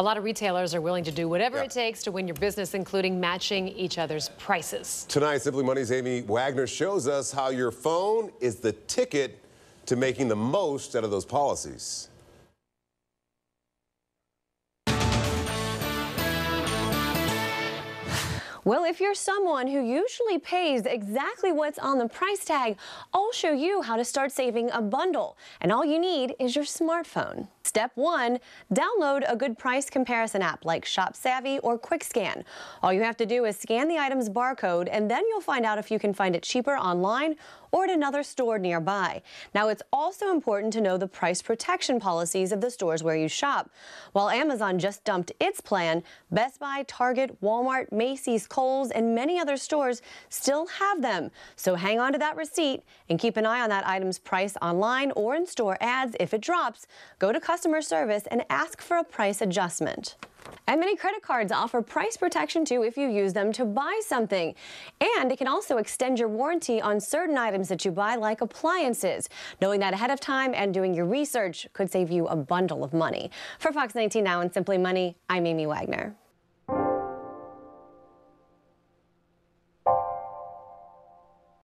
A lot of retailers are willing to do whatever yep. it takes to win your business, including matching each other's prices. Tonight, Simply Money's Amy Wagner shows us how your phone is the ticket to making the most out of those policies. Well, if you're someone who usually pays exactly what's on the price tag, I'll show you how to start saving a bundle. And all you need is your smartphone. Step one, download a good price comparison app like Shop Savvy or QuickScan. All you have to do is scan the item's barcode and then you'll find out if you can find it cheaper online or at another store nearby. Now, it's also important to know the price protection policies of the stores where you shop. While Amazon just dumped its plan, Best Buy, Target, Walmart, Macy's, Kohl's, and many other stores still have them. So hang on to that receipt and keep an eye on that item's price online or in store ads. If it drops, go to customer service and ask for a price adjustment. And many credit cards offer price protection too if you use them to buy something. And it can also extend your warranty on certain items that you buy, like appliances. Knowing that ahead of time and doing your research could save you a bundle of money. For Fox 19 Now and Simply Money, I'm Amy Wagner.